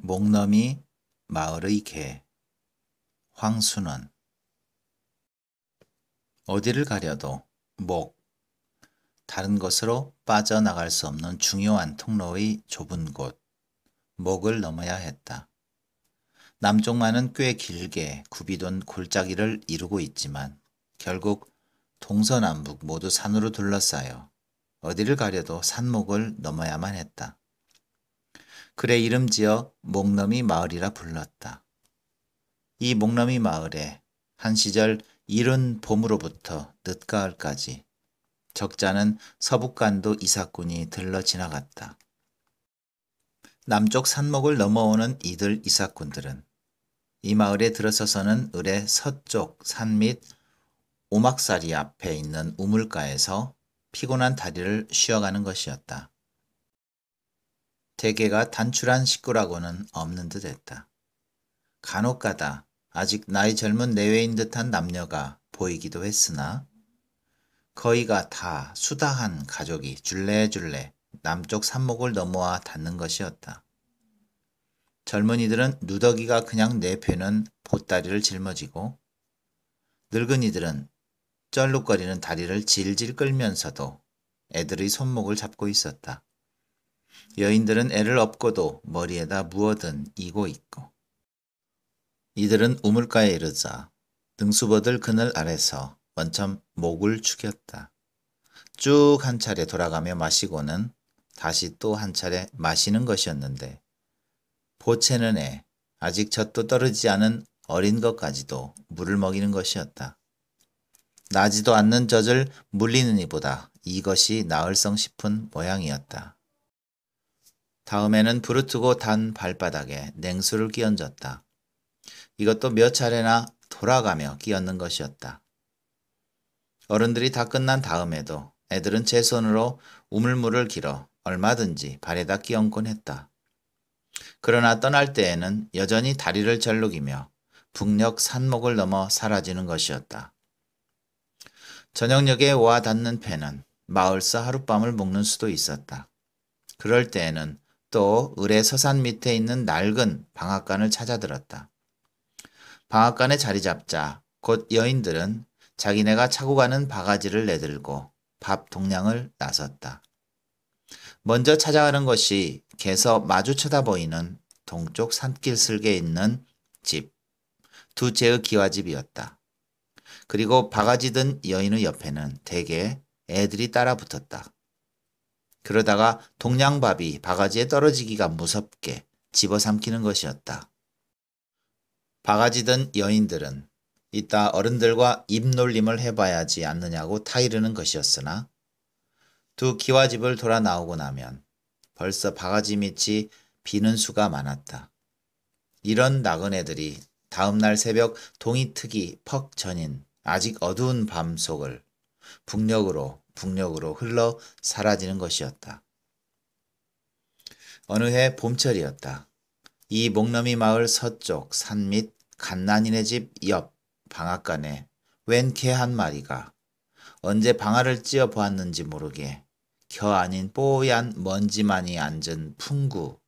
목넘이 마을의 개 황순원 어디를 가려도 목 다른 것으로 빠져나갈 수 없는 중요한 통로의 좁은 곳 목을 넘어야 했다. 남쪽만은 꽤 길게 굽이돈 골짜기를 이루고 있지만 결국 동서남북 모두 산으로 둘러싸여 어디를 가려도 산목을 넘어야만 했다. 그래 이름 지어 목넘이 마을이라 불렀다. 이 목넘이 마을에 한 시절 이른 봄으로부터 늦가을까지 적잖은 서북간도 이사꾼이 들러 지나갔다. 남쪽 산목을 넘어오는 이들 이사꾼들은 이 마을에 들어서서는 을의 서쪽 산밑 오막살이 앞에 있는 우물가에서 피곤한 다리를 쉬어가는 것이었다. 대개가 단출한 식구라고는 없는 듯했다. 간혹가다 아직 나이 젊은 내외인 듯한 남녀가 보이기도 했으나 거의가 다 수다한 가족이 줄래줄래 남쪽 산목을 넘어와 닿는 것이었다. 젊은이들은 누더기가 그냥 내펴는 보따리를 짊어지고 늙은이들은 쩔룩거리는 다리를 질질 끌면서도 애들의 손목을 잡고 있었다. 여인들은 애를 업고도 머리에다 무어든 이고 있고 이들은 우물가에 이르자 등수버들 그늘 아래서 원천 목을 축였다. 쭉 한 차례 돌아가며 마시고는 다시 또 한 차례 마시는 것이었는데 보채는 애 아직 젖도 떨어지지 않은 어린 것까지도 물을 먹이는 것이었다. 나지도 않는 젖을 물리는 이보다 이것이 나을성 싶은 모양이었다. 다음에는 부르트고 단 발바닥에 냉수를 끼얹었다. 이것도 몇 차례나 돌아가며 끼얹는 것이었다. 어른들이 다 끝난 다음에도 애들은 제 손으로 우물물을 길어 얼마든지 발에다 끼얹곤 했다. 그러나 떠날 때에는 여전히 다리를 절룩이며 북녘 산목을 넘어 사라지는 것이었다. 저녁녘에 와 닿는 패는 마을서 하룻밤을 묵는 수도 있었다. 그럴 때에는 또 을의 서산 밑에 있는 낡은 방앗간을 찾아들었다. 방앗간에 자리 잡자 곧 여인들은 자기네가 차고 가는 바가지를 내들고 밥 동량을 나섰다. 먼저 찾아가는 것이 개서 마주 쳐다보이는 동쪽 산길 슬게 있는 집, 두 채의 기와집이었다. 그리고 바가지든 여인의 옆에는 대개 애들이 따라 붙었다. 그러다가 동냥밥이 바가지에 떨어지기가 무섭게 집어삼키는 것이었다. 바가지든 여인들은 이따 어른들과 입놀림을 해봐야지 않느냐고 타이르는 것이었으나 두 기와집을 돌아 나오고 나면 벌써 바가지 밑이 비는 수가 많았다. 이런 나그네들이 다음날 새벽 동이 트기 퍽 전인 아직 어두운 밤 속을 북녘으로 북녘으로 흘러 사라지는 것이었다. 어느 해 봄철이었다. 이 목넘이 마을 서쪽 산밑 갓난이네 집옆 방앗간에 웬 개 한 마리가 언제 방아를 찧어 보았는지 모르게 겨 아닌 뽀얀 먼지만이 앉은 풍구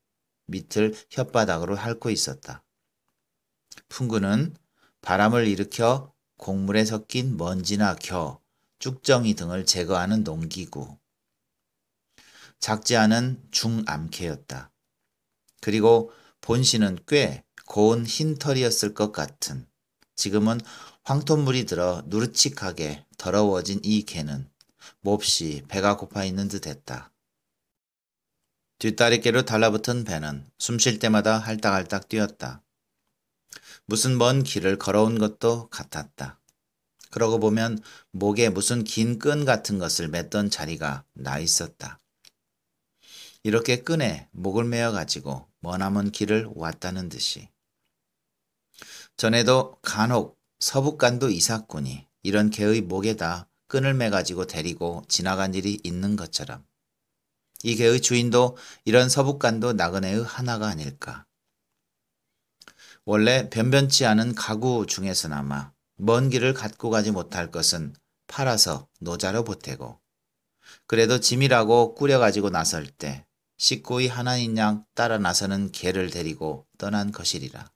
밑을 혓바닥으로 핥고 있었다. 풍구는 바람을 일으켜 곡물에 섞인 먼지나 겨, 쭉정이 등을 제거하는 농기구, 작지 않은 중암캐였다. 그리고 본신은 꽤 고운 흰털이었을 것 같은 지금은 황토물이 들어 누르칙하게 더러워진 이 개는 몹시 배가 고파 있는 듯 했다. 뒷다리께로 달라붙은 배는 숨 쉴 때마다 할딱할딱 뛰었다. 무슨 먼 길을 걸어온 것도 같았다. 그러고 보면 목에 무슨 긴 끈 같은 것을 맸던 자리가 나 있었다. 이렇게 끈에 목을 메어 가지고 머나먼 길을 왔다는 듯이. 전에도 간혹 서북간도 이사꾼이 이런 개의 목에다 끈을 매 가지고 데리고 지나간 일이 있는 것처럼 이 개의 주인도 이런 서북간도 나그네의 하나가 아닐까. 원래 변변치 않은 가구 중에서나마 먼 길을 갖고 가지 못할 것은 팔아서 노자로 보태고 그래도 짐이라고 꾸려가지고 나설 때 식구의 하나인 양 따라 나서는 개를 데리고 떠난 것이리라.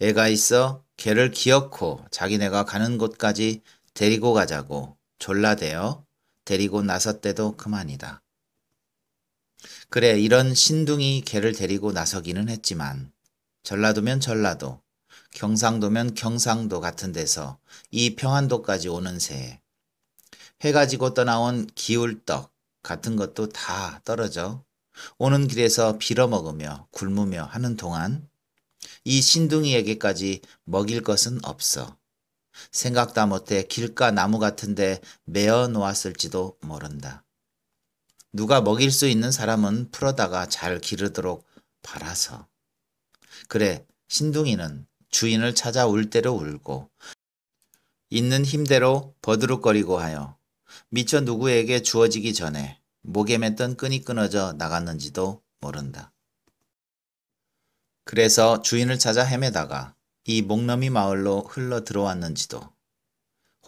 애가 있어 개를 기어코 자기네가 가는 곳까지 데리고 가자고 졸라대어 데리고 나섰대도 그만이다. 그래 이런 신둥이 개를 데리고 나서기는 했지만 전라도면 전라도 경상도면 경상도 같은 데서 이 평안도까지 오는 새에 해가 지고 떠나온 기울떡 같은 것도 다 떨어져 오는 길에서 빌어먹으며 굶으며 하는 동안 이 신둥이에게까지 먹일 것은 없어. 생각다 못해 길가 나무 같은데 메어 놓았을지도 모른다. 누가 먹일 수 있는 사람은 풀어다가 잘 기르도록 바라서. 그래, 신둥이는 주인을 찾아 울 대로 울고 있는 힘대로 버드룩거리고 하여 미처 누구에게 주어지기 전에 목에 맸던 끈이 끊어져 나갔는지도 모른다. 그래서 주인을 찾아 헤매다가 이 목넘이 마을로 흘러 들어왔는지도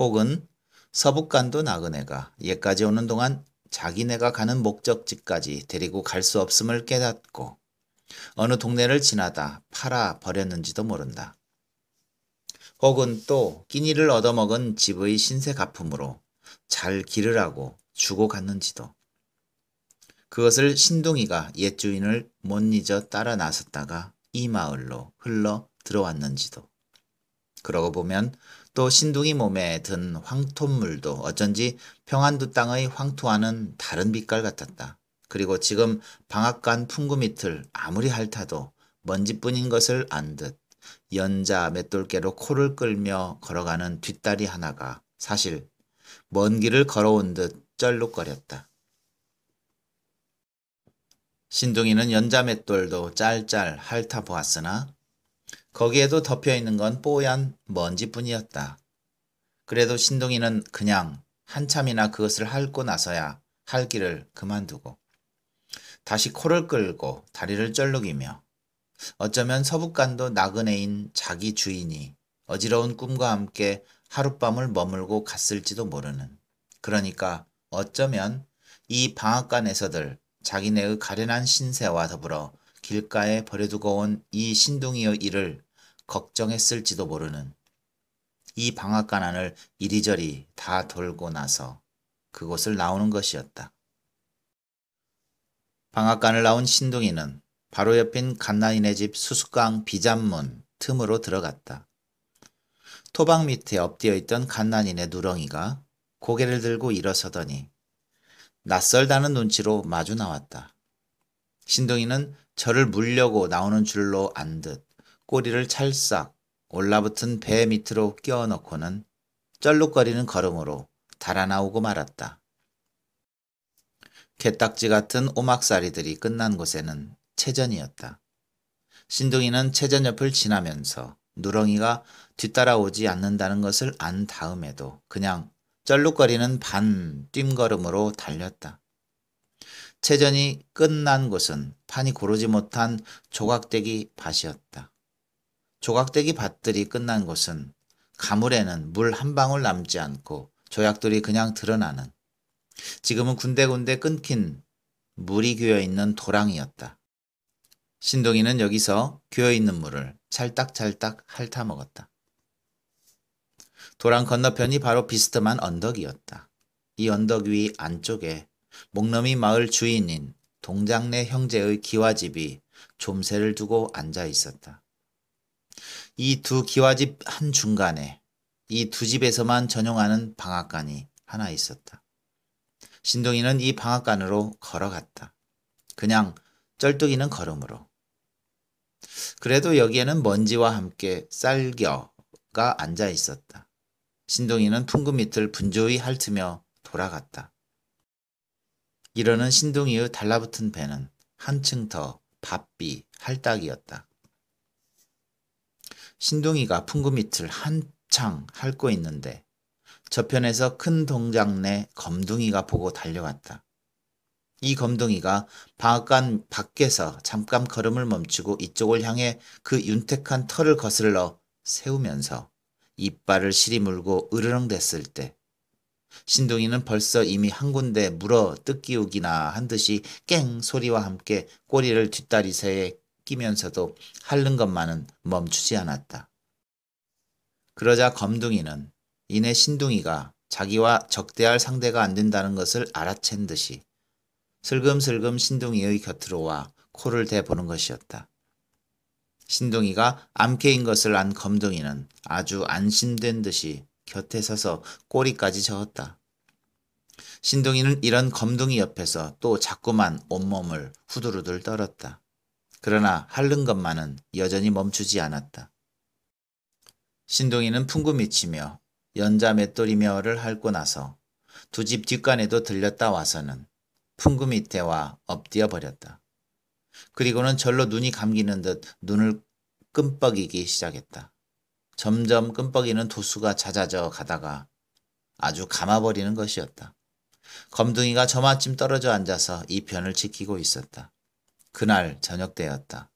혹은 서북간도 나그네가 얘까지 오는 동안 자기네가 가는 목적지까지 데리고 갈 수 없음을 깨닫고 어느 동네를 지나다 팔아 버렸는지도 모른다. 혹은 또 끼니를 얻어먹은 집의 신세 가품으로 잘 기르라고 주고 갔는지도 그것을 신둥이가 옛 주인을 못 잊어 따라 나섰다가 이 마을로 흘러 들어왔는지도 그러고 보면 또 신둥이 몸에 든 황토물도 어쩐지 평안도 땅의 황토와는 다른 빛깔 같았다. 그리고 지금 방앗간 풍구 밑을 아무리 핥아도 먼지뿐인 것을 안듯 연자 맷돌개로 코를 끌며 걸어가는 뒷다리 하나가 사실 먼 길을 걸어온 듯 쩔룩거렸다. 신둥이는 연자 맷돌도 짤짤 핥아보았으나 거기에도 덮여있는 건 뽀얀 먼지뿐이었다. 그래도 신동이는 그냥 한참이나 그것을 핥고 나서야 할 길을 그만두고 다시 코를 끌고 다리를 쩔룩이며 어쩌면 서북간도 나그네인 자기 주인이 어지러운 꿈과 함께 하룻밤을 머물고 갔을지도 모르는 그러니까 어쩌면 이 방앗간에서들 자기네의 가련한 신세와 더불어 길가에 버려두고 온 이 신둥이의 일을 걱정했을지도 모르는 이 방앗간 안을 이리저리 다 돌고 나서 그곳을 나오는 것이었다. 방앗간을 나온 신둥이는 바로 옆인 갓난인의집 수수깡 비잔문 틈으로 들어갔다. 토방 밑에 엎드려 있던 갓난인의 누렁이가 고개를 들고 일어서더니 낯설다는 눈치로 마주 나왔다. 신동이는 저를 물려고 나오는 줄로 안 듯 꼬리를 찰싹 올라붙은 배 밑으로 끼워넣고는 쩔룩거리는 걸음으로 달아나오고 말았다. 개딱지 같은 오막살이들이 끝난 곳에는 체전이었다. 신동이는 체전 옆을 지나면서 누렁이가 뒤따라오지 않는다는 것을 안 다음에도 그냥 쩔룩거리는 반 뛴걸음으로 달렸다. 체전이 끝난 곳은 판이 고르지 못한 조각대기 밭이었다. 조각대기 밭들이 끝난 곳은 가물에는 물 한 방울 남지 않고 조약돌이 그냥 드러나는 지금은 군데군데 끊긴 물이 괴여 있는 도랑이었다. 신동이는 여기서 괴어있는 물을 찰딱찰딱 핥아먹었다. 도랑 건너편이 바로 비스듬한 언덕이었다. 이 언덕 위 안쪽에 목넘이 마을 주인인 동장내 형제의 기와집이 좀새를 두고 앉아 있었다. 이 두 기와집 한 중간에 이 두 집에서만 전용하는 방앗간이 하나 있었다. 신동이는 이 방앗간으로 걸어갔다. 그냥 쩔뚝이는 걸음으로. 그래도 여기에는 먼지와 함께 쌀겨가 앉아 있었다. 신동이는 풍금 밑을 분조히 핥으며 돌아갔다. 이러는 신동이의 달라붙은 배는 한층 더 바삐 할딱이었다. 신동이가 풍금 밑을 한창 핥고 있는데 저편에서 큰 동장 내 검둥이가 보고 달려왔다. 이 검둥이가 방앗간 밖에서 잠깐 걸음을 멈추고 이쪽을 향해 그 윤택한 털을 거슬러 세우면서 이빨을 시리물고 으르렁댔을 때 신동이는 벌써 이미 한 군데 물어 뜯기우기나 한 듯이 깽 소리와 함께 꼬리를 뒷다리새에 끼면서도 핥는 것만은 멈추지 않았다. 그러자 검둥이는 이내 신둥이가 자기와 적대할 상대가 안 된다는 것을 알아챈 듯이 슬금슬금 신동이의 곁으로 와 코를 대보는 것이었다. 신동이가 암캐인 것을 안 검둥이는 아주 안심된 듯이 곁에 서서 꼬리까지 저었다. 신동이는 이런 검둥이 옆에서 또 자꾸만 온몸을 후두루들 떨었다. 그러나 핥는 것만은 여전히 멈추지 않았다. 신동이는 풍금 미치며 연자 맷돌이며를 핥고 나서 두 집 뒷간에도 들렸다 와서는 풍금 밑에와 엎드려 버렸다. 그리고는 절로 눈이 감기는 듯 눈을 끔뻑이기 시작했다. 점점 끔뻑이는 도수가 잦아져 가다가 아주 감아버리는 것이었다. 검둥이가 저마침 떨어져 앉아서 이 편을 지키고 있었다. 그날 저녁 때였다.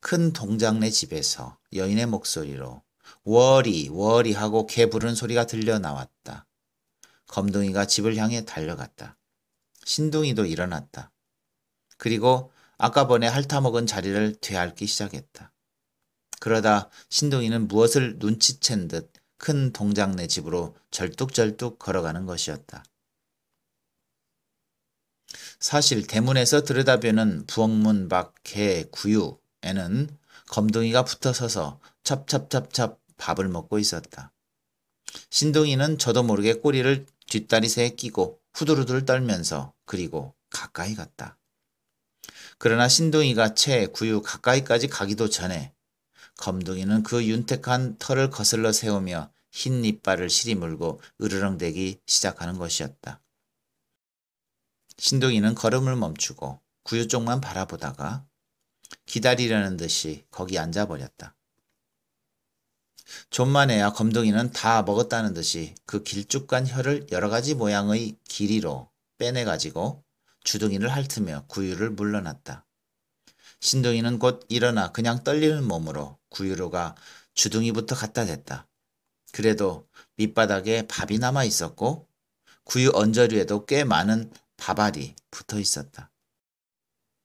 큰 동장네 집에서 여인의 목소리로 워리 워리 하고 개 부른 소리가 들려 나왔다. 검둥이가 집을 향해 달려갔다. 신둥이도 일어났다. 그리고 아까 번에 핥아먹은 자리를 되찾기 시작했다. 그러다 신동이는 무엇을 눈치챈 듯 큰 동장내 집으로 절뚝절뚝 걸어가는 것이었다. 사실 대문에서 들여다보는 부엌문 밖의 구유에는 검둥이가 붙어서서 찹찹찹찹 밥을 먹고 있었다. 신동이는 저도 모르게 꼬리를 뒷다리새에 끼고 후두루두를 떨면서 그리고 가까이 갔다. 그러나 신둥이가 채 구유 가까이까지 가기도 전에 검둥이는 그 윤택한 털을 거슬러 세우며 흰 이빨을 시리물고 으르렁대기 시작하는 것이었다. 신둥이는 걸음을 멈추고 구유 쪽만 바라보다가 기다리려는 듯이 거기 앉아버렸다. 좀만해야 아 검둥이는 다 먹었다는 듯이 그 길쭉한 혀를 여러 가지 모양의 길이로 빼내가지고 주둥이를 핥으며 구유를 물러났다. 신둥이는 곧 일어나 그냥 떨리는 몸으로 구유로가 주둥이부터 갖다 댔다. 그래도 밑바닥에 밥이 남아 있었고 구유 언저리에도 꽤 많은 밥알이 붙어 있었다.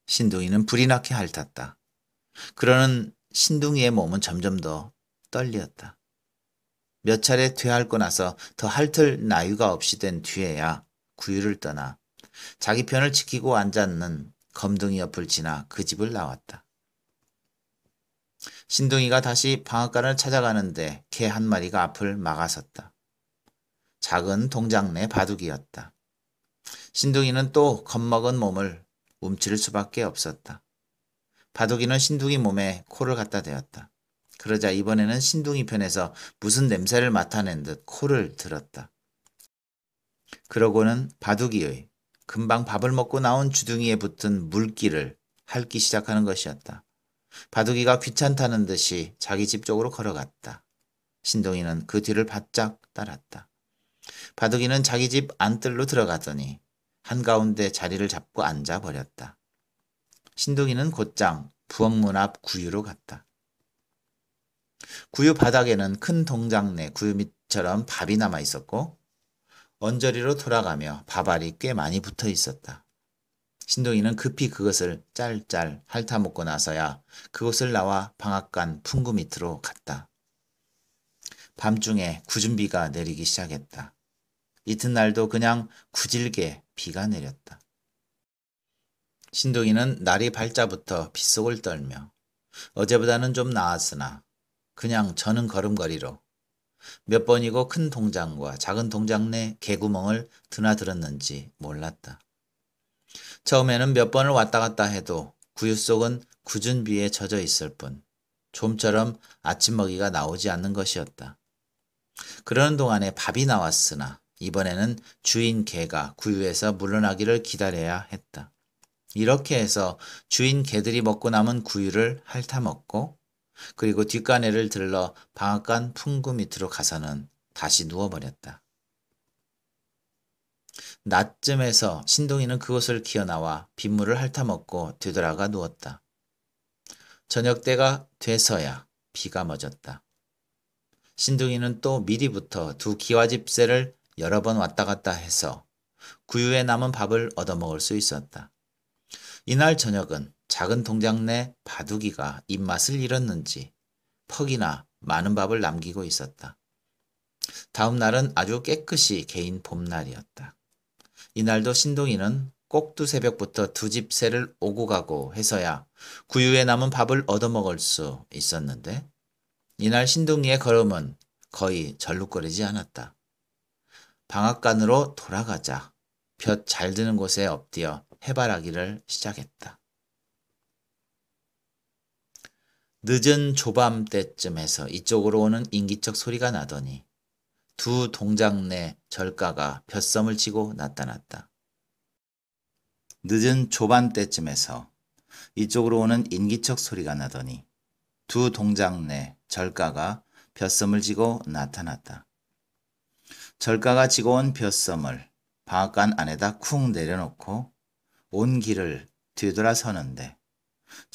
신둥이는 불이 나게 핥았다. 그러는 신둥이의 몸은 점점 더 떨리었다. 몇 차례 퇴할고 나서 더 핥을 나유가 없이 된 뒤에야 구유를 떠나 자기 편을 지키고 앉았는 검둥이 옆을 지나 그 집을 나왔다. 신둥이가 다시 방앗간을 찾아가는데 개 한 마리가 앞을 막아섰다. 작은 동장 내 바둑이었다. 신둥이는 또 겁먹은 몸을 움츠릴 수밖에 없었다. 바둑이는 신둥이 몸에 코를 갖다 대었다. 그러자 이번에는 신둥이 편에서 무슨 냄새를 맡아낸 듯 코를 들었다. 그러고는 바둑이의 금방 밥을 먹고 나온 주둥이에 붙은 물기를 핥기 시작하는 것이었다. 바둑이가 귀찮다는 듯이 자기 집 쪽으로 걸어갔다. 신동이는 그 뒤를 바짝 따랐다. 바둑이는 자기 집 안뜰로 들어가더니 한가운데 자리를 잡고 앉아버렸다. 신동이는 곧장 부엌문 앞 구유로 갔다. 구유 바닥에는 큰동작내 구유 밑처럼 밥이 남아 있었고 언저리로 돌아가며 밥알이 꽤 많이 붙어 있었다. 신동이는 급히 그것을 짤짤 핥아먹고 나서야 그곳을 나와 방앗간 풍구 밑으로 갔다. 밤중에 구준비가 내리기 시작했다. 이튿날도 그냥 구질게 비가 내렸다. 신동이는 날이 밝자부터 빗속을 떨며 어제보다는 좀 나았으나 그냥 저는 걸음걸이로 몇 번이고 큰 동장과 작은 동장 내 개구멍을 드나들었는지 몰랐다. 처음에는 몇 번을 왔다 갔다 해도 구유 속은 굳은 비에 젖어 있을 뿐 좀처럼 아침 먹이가 나오지 않는 것이었다. 그러는 동안에 밥이 나왔으나 이번에는 주인 개가 구유에서 물러나기를 기다려야 했다. 이렇게 해서 주인 개들이 먹고 남은 구유를 핥아먹고 그리고 뒷간에를 들러 방앗간 풍구 밑으로 가서는 다시 누워버렸다. 낮쯤에서 신동이는 그곳을 기어나와 빗물을 핥아먹고 되돌아가 누웠다. 저녁 때가 돼서야 비가 멎었다. 신둥이는 또 미리부터 두 기와집세를 여러 번 왔다 갔다 해서 구유에 남은 밥을 얻어먹을 수 있었다. 이날 저녁은 작은 통장 내 바둑이가 입맛을 잃었는지 퍽이나 많은 밥을 남기고 있었다. 다음 날은 아주 깨끗이 개인 봄날이었다. 이날도 신동이는 꼭두 새벽부터 두 집 새를 오고 가고 해서야 구유에 남은 밥을 얻어먹을 수 있었는데 이날 신동이의 걸음은 거의 절룩거리지 않았다. 방앗간으로 돌아가자 볕 잘 드는 곳에 엎드려 해바라기를 시작했다. 늦은 조밤 때쯤에서 이쪽으로 오는 인기척 소리가 나더니 두 동장 내 절가가 벼섬을 치고 나타났다. 늦은 조밤 때쯤에서 이쪽으로 오는 인기척 소리가 나더니 두 동장 내 절가가 벼섬을 지고 나타났다. 절가가 지고 온벼섬을 방앗간 안에다 쿵 내려놓고 온 길을 뒤돌아 서는데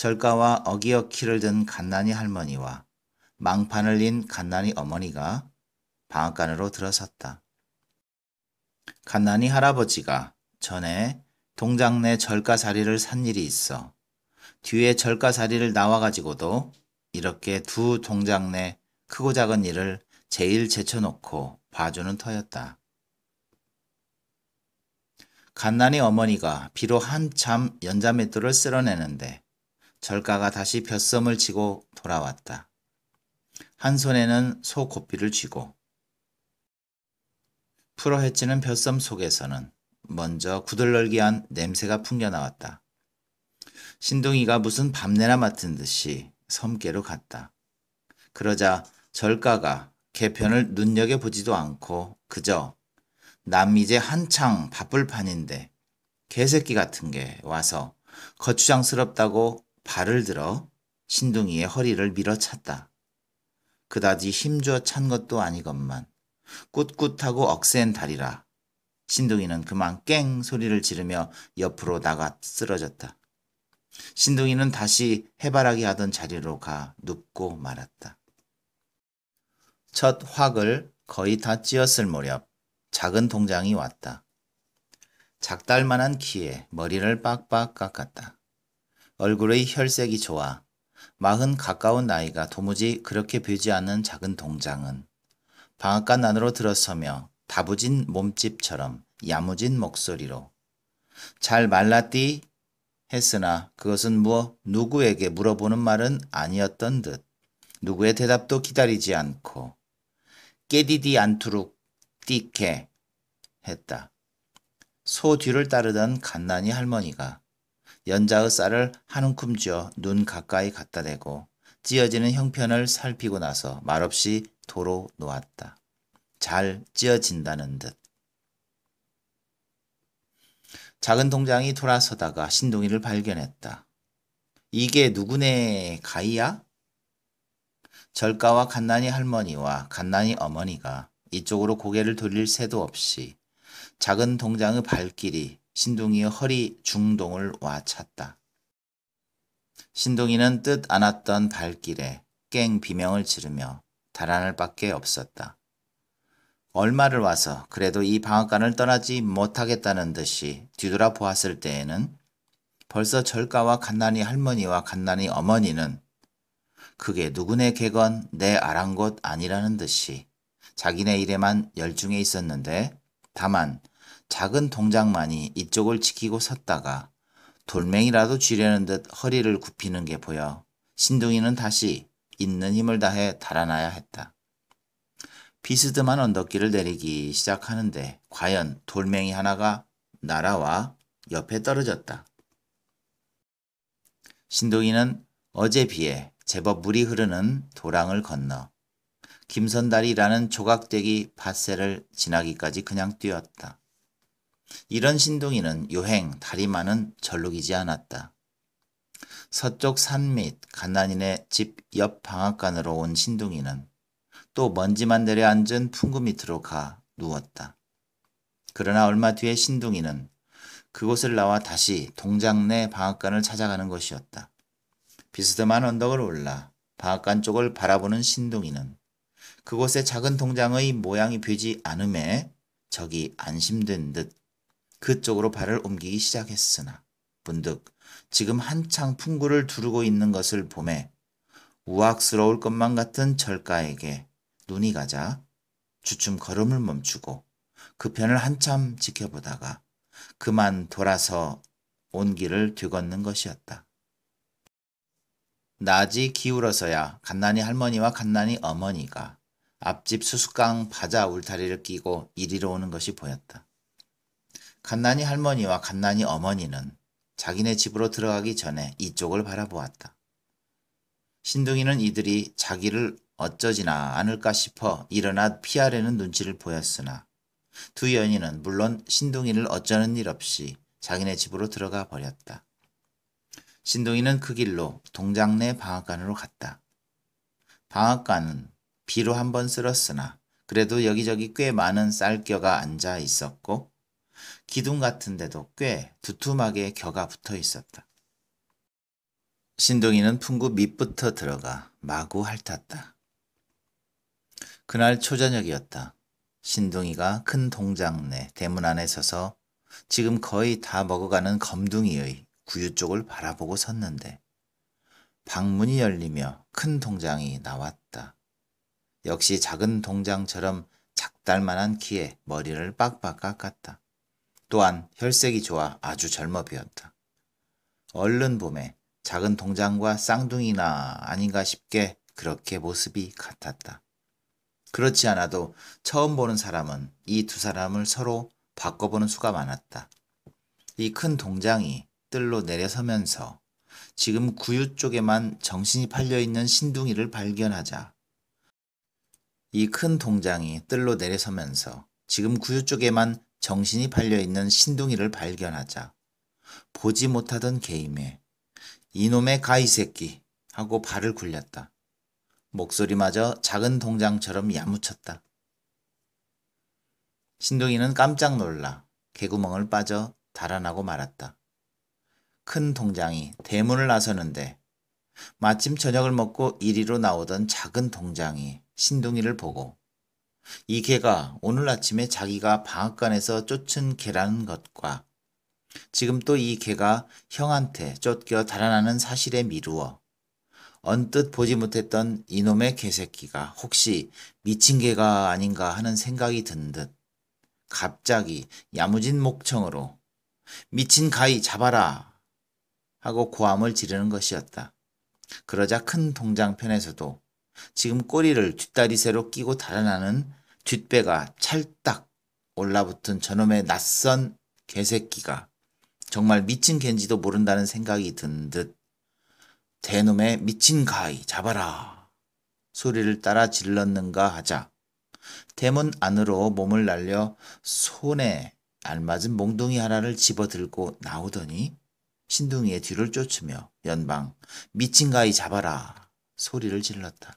절가와 어기어키를 든 갓난이 할머니와 망판을 린 갓난이 어머니가 방앗간으로 들어섰다. 갓난이 할아버지가 전에 동장 내 절가사리를 산 일이 있어 뒤에 절가사리를 나와가지고도 이렇게 두 동장 내 크고 작은 일을 제일 제쳐놓고 봐주는 터였다. 갓난이 어머니가 비로 한참 연자맷돌을 쓸어내는데 절가가 다시 벼섬을 치고 돌아왔다. 한 손에는 소 고삐를 쥐고 풀어 헤치는 벼섬 속에서는 먼저 구들널기한 냄새가 풍겨나왔다. 신동이가 무슨 밤내나 맡은 듯이 섬계로 갔다. 그러자 절가가 개편을 눈여겨보지도 않고 그저 남미제 한창 바쁠 판인데 개새끼 같은 게 와서 거추장스럽다고 발을 들어 신둥이의 허리를 밀어찼다. 그다지 힘줘 찬 것도 아니건만 꿋꿋하고 억센 다리라. 신둥이는 그만 깽 소리를 지르며 옆으로 나가 쓰러졌다. 신둥이는 다시 해바라기 하던 자리로 가 눕고 말았다. 첫 확을 거의 다 찧었을 무렵 작은 동장이 왔다. 작달만한 키에 머리를 빡빡 깎았다. 얼굴의 혈색이 좋아. 마흔 가까운 나이가 도무지 그렇게 뷰지 않는 작은 동장은 방앗간 안으로 들어서며 다부진 몸집처럼 야무진 목소리로 잘 말랐디? 했으나 그것은 무엇 누구에게 물어보는 말은 아니었던 듯 누구의 대답도 기다리지 않고 깨디디 안투룩 띠케 했다. 소 뒤를 따르던 갓난이 할머니가 연자의 쌀을 한 움큼 쥐어 눈 가까이 갖다 대고 찢어지는 형편을 살피고 나서 말없이 도로 놓았다. 잘 찢어진다는 듯. 작은 동장이 돌아서다가 신동이를 발견했다. 이게 누구네 가이야? 절가와 갓난이 할머니와 갓난이 어머니가 이쪽으로 고개를 돌릴 새도 없이 작은 동장의 발길이 신동이의 허리 중동을 와 찼다. 신동이는 뜻 않았던 발길에 깽 비명을 지르며 달아날 밖에 없었다. 얼마를 와서 그래도 이 방앗간을 떠나지 못하겠다는 듯이 뒤돌아 보았을 때에는 벌써 절가와 갓난이 할머니와 갓난이 어머니는 그게 누구네 개건 내 아랑곳 아니라는 듯이 자기네 일에만 열중해 있었는데 다만 작은 동작만이 이쪽을 지키고 섰다가 돌멩이라도 쥐려는 듯 허리를 굽히는 게 보여 신둥이는 다시 있는 힘을 다해 달아나야 했다. 비스듬한 언덕길을 내리기 시작하는데 과연 돌멩이 하나가 날아와 옆에 떨어졌다. 신동이는 어제 비해 제법 물이 흐르는 도랑을 건너 김선달이라는 조각대기 밭새를 지나기까지 그냥 뛰었다. 이런 신동이는 요행 다리만은 절룩이지 않았다. 서쪽 산밑 가난인의 집 옆 방앗간으로 온 신동이는 또 먼지만 내려앉은 풍금 밑으로 가 누웠다. 그러나 얼마 뒤에 신동이는 그곳을 나와 다시 동장 내 방앗간을 찾아가는 것이었다. 비스듬한 언덕을 올라 방앗간 쪽을 바라보는 신동이는 그곳의 작은 동장의 모양이 되지 않음에 적이 안심된 듯 그쪽으로 발을 옮기기 시작했으나 문득 지금 한창 풍구를 두르고 있는 것을 봄에 우악스러울 것만 같은 절가에게 눈이 가자 주춤 걸음을 멈추고 그 편을 한참 지켜보다가 그만 돌아서 온 길을 되걷는 것이었다. 낮이 기울어서야 갓난이 할머니와 갓난이 어머니가 앞집 수수깡 바자 울타리를 끼고 이리로 오는 것이 보였다. 갓난이 할머니와 갓난이 어머니는 자기네 집으로 들어가기 전에 이쪽을 바라보았다. 신둥이는 이들이 자기를 어쩌지나 않을까 싶어 일어나 피하려는 눈치를 보였으나 두 여인은 물론 신둥이를 어쩌는 일 없이 자기네 집으로 들어가 버렸다. 신동이는 그 길로 동장 내 방앗간으로 갔다. 방앗간은 비로 한 번 쓸었으나 그래도 여기저기 꽤 많은 쌀겨가 앉아 있었고 기둥 같은 데도 꽤 두툼하게 겨가 붙어 있었다. 신동이는 풍구 밑부터 들어가 마구 핥았다. 그날 초저녁이었다. 신동이가 큰 동장 내 대문 안에 서서 지금 거의 다 먹어가는 검둥이의 구유 쪽을 바라보고 섰는데 방문이 열리며 큰 동장이 나왔다. 역시 작은 동장처럼 작달만한 키에 머리를 빡빡 깎았다. 또한 혈색이 좋아 아주 젊어 보였다. 얼른 봄에 작은 동장과 쌍둥이나 아닌가 싶게 그렇게 모습이 같았다. 그렇지 않아도 처음 보는 사람은 이 두 사람을 서로 바꿔보는 수가 많았다. 이 큰 동장이 뜰로 내려서면서 지금 구유 쪽에만 정신이 팔려있는 신둥이를 발견하자. 이 큰 동장이 뜰로 내려서면서 지금 구유 쪽에만 정신이 팔려있는 신둥이를 발견하자 보지 못하던 개임에 이놈의 가이 새끼 하고 발을 굴렸다. 목소리마저 작은 동장처럼 야무쳤다. 신동이는 깜짝 놀라 개구멍을 빠져 달아나고 말았다. 큰 동장이 대문을 나서는데 마침 저녁을 먹고 이리로 나오던 작은 동장이 신동이를 보고 이 개가 오늘 아침에 자기가 방앗간에서 쫓은 개라는 것과 지금 또 이 개가 형한테 쫓겨 달아나는 사실에 미루어 언뜻 보지 못했던 이놈의 개새끼가 혹시 미친 개가 아닌가 하는 생각이 든 듯 갑자기 야무진 목청으로 미친 가위 잡아라 하고 고함을 지르는 것이었다. 그러자 큰 동장편에서도 지금 꼬리를 뒷다리새로 끼고 달아나는 뒷배가 찰딱 올라붙은 저놈의 낯선 개새끼가 정말 미친 갠지도 모른다는 생각이 든 듯 대놈의 미친 가위 잡아라 소리를 따라 질렀는가 하자 대문 안으로 몸을 날려 손에 알맞은 몽둥이 하나를 집어들고 나오더니 신둥이의 뒤를 쫓으며 연방 미친 가위 잡아라 소리를 질렀다.